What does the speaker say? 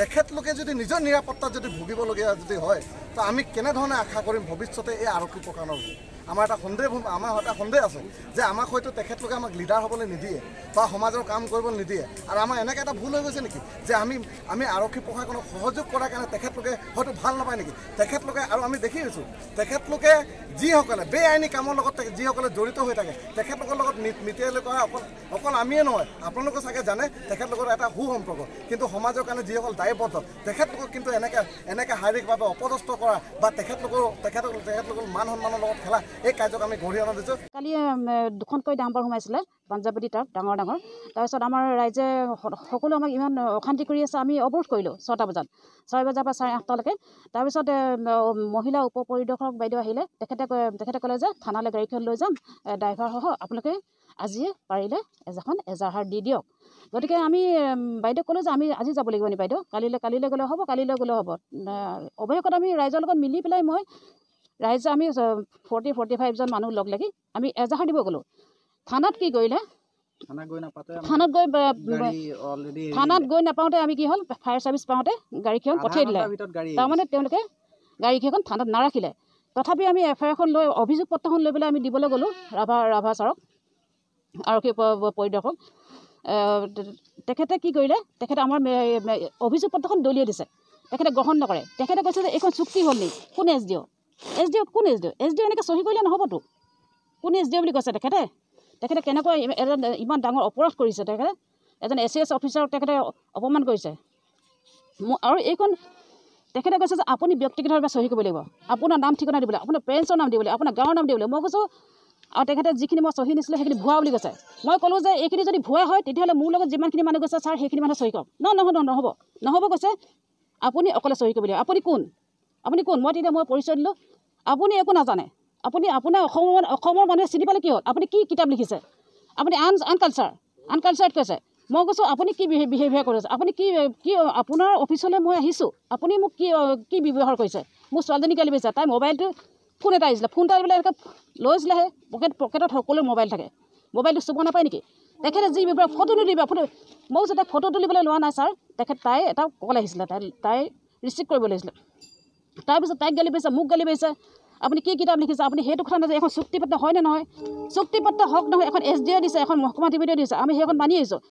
তেখেতলোকে যদি নিজৰ নিৰাপত্তাত যদি ভুগিবলগীয়া যদি হয় তো আমি কেনেধৰণে আশা কৰিম ভৱিষ্যতে এই আৰক্ষী প্ৰকাণৰ আমাৰ এটা সন্দেহ আমাৰ এটা সন্দেহ আছে যে আমাক হয়তো তেখেতলোকে আমাক লিডাৰ হ'বলৈ নিদিয়ে বা সমাজৰ কাম কৰিবলৈ নিদিয়ে আৰু আমাৰ এনেকৈ এটা ভুল হৈ গৈছে নেকি যে আমি আমি আৰক্ষী প্ৰশাসনক সহযোগ কৰাৰ কাৰণে তেখেতলোকে হয়তো ভাল নাপায় নেকি তেখেতলোকে আৰু আমি দেখি আছোঁ তেখেতলোকে যিসকলে বেআইনী কামৰ লগত যিসকলে জড়িত হৈ থাকে তেখেতলোকৰ লগত মিটিয়ালে কৰা অকল অকল আমিয়ে নহয় আপোনালোকে চাগে জানে তেখেতলোকৰ এটা সু সম্পৰ্ক কিন্তু সমাজৰ কাৰণে যিসকল দায়বদ্ধ তেখেতলোকক কিন্তু এনেকৈ এনেকৈ শাৰীৰিকভাৱে অপদস্থ কৰা বা তেখেতলোকৰ তেখেতক তেখেতলোকৰ মান সন্মানৰ লগত খেলা এই কাৰ্যক আমি গঢ়ি অনা দিছোঁ কালি দুখনকৈ ডাম্পাৰ সোমাইছিলে পাঞ্জাৱী তাক ডাঙৰ ডাঙৰ তাৰপিছত আমাৰ ৰাইজে সকলো আমাক ইমান অশান্তি কৰি আছে আমি অৱৰোধ কৰিলোঁ ছটা বজাত ছয় বজাৰ পৰা চাৰে আঠটালৈকে তাৰপিছত মহিলা উপ পৰিদৰ্শক বাইদেউ আহিলে তেখেতে তেখেতে ক'লে যে থানালৈ গাড়ীখন লৈ যাম ড্ৰাইভাৰসহ আপোনালোকে আজিয়ে পাৰিলে এজাখন এজাহাৰ দি দিয়ক গতিকে আমি বাইদেউক ক'লোঁ যে আমি আজি যাব লাগিব নি বাইদেউ কালিলৈ কালিলৈ গ'লে হ'ব কালিলৈ গ'লে হ'ব অৱশেষত আমি ৰাইজৰ লগত মিলি পেলাই মই ৰাইজে আমি ফৰ্টি ফৰ্টি ফাইভজন মানুহ লগ লাগি আমি এজাহাৰ দিব গ'লোঁ থানাত কি কৰিলে থানাত গৈ থানাত গৈ নাপাওঁতে আমি কি হ'ল ফায়াৰ ছাৰ্ভিছ পাওঁতে গাড়ীকেইখন পঠিয়াই দিলে তাৰমানে তেওঁলোকে গাড়ীকেইখন থানাত নাৰাখিলে তথাপি আমি এফ আই আৰখন লৈ অভিযোগ পত্ৰখন লৈ পেলাই আমি দিবলৈ গ'লোঁ ৰাভা ৰাভা ছাৰক আৰক্ষী পৰিদৰ্শক তেখেতে কি কৰিলে তেখেতে আমাৰ অভিযোগ পত্ৰখন দলিয়াই দিছে তেখেতে গ্ৰহণ নকৰে তেখেতে কৈছে যে এইখন চুক্তি হ'ল নেকি কোন S D O' S D O' কোন S D O' S D O' এনেকৈ চহী কৰিলে নহ'বতো কোন এছ ডি অ' বুলি কৈছে তেখেতে তেখেতে কেনেকৈ এজন ইমান ডাঙৰ অপৰাধ কৰিছে তেখেতে এজন এছ চি এছ অফিচাৰক তেখেতে অপমান কৰিছে আৰু এইখন তেখেতে কৈছে যে আপুনি ব্যক্তিগতভাৱে চহী কৰিব লাগিব আপোনাৰ নাম ঠিকনা দিবলৈ আপোনাৰ পেৰেণ্টছৰ নাম দিবলৈ আপোনাৰ গাঁৱৰ নাম দিবলৈ মই কৈছোঁ আৰু তেখেতে যিখিনি মই চহী নিছিলোঁ সেইখিনি ভুৱা বুলি কৈছে মই ক'লোঁ যে এইখিনি যদি ভুৱা হয় তেতিয়াহ'লে মোৰ লগত যিমানখিনি মানুহ গৈছে ছাৰ সেইখিনি মানুহ চহী কৰক ন নহয় নহয় নহ'ব নহ'ব কৈছে আপুনি অকলে চহী কৰিব লাগিব আপুনি কোন আপুনি কোন মই তেতিয়া মই পৰিচয় দিলোঁ আপুনি একো নাজানে আপুনি আপোনাৰ অসমৰ অসমৰ মানুহে চিনি পালে কি হ'ল আপুনি কি কিতাপ লিখিছে আপুনি আন আন কালচাৰ আন কালচাৰত কৈছে মই কৈছোঁ আপুনি কি বিহেভিয়াৰ কৰিছে আপুনি কি কি আপোনাৰ অফিচলৈ মই আহিছোঁ আপুনি মোক কি কি ব্যৱহাৰ কৰিছে মোৰ ছোৱালীজনী কালি পাইছে তাই মোবাইলটো ফোন এটা আহিছিলে ফোন এটা বোলে এনেকৈ লৈ আহিলেহে পকেট পকেটত সকলো মোবাইল থাকে মোবাইলটো চুব নাপায় নেকি তেখেতে যি ব্যৱহাৰ ফটো নুলিব ফটো ময়ো যাতে ফটো তুলিবলৈ লোৱা নাই ছাৰ তেখেত তাই এটা কল আহিছিলে তাই তাই ৰিচিভ কৰিব লাগিছিলে তাৰপিছত তাইক গালি পাৰিছে মোক গালি পাৰিছে আপুনি কি কিতাপ লিখিছে আপুনি সেইটো কথা নাজানে এখন চুক্তিপত্ৰ হয়নে নহয় চুক্তিপত্ৰ হওক নহয় এখন এছ ডি অ' দিছে এখন মহকুমা টিভিটো দিছে আমি সেইখন মানি আহিছোঁ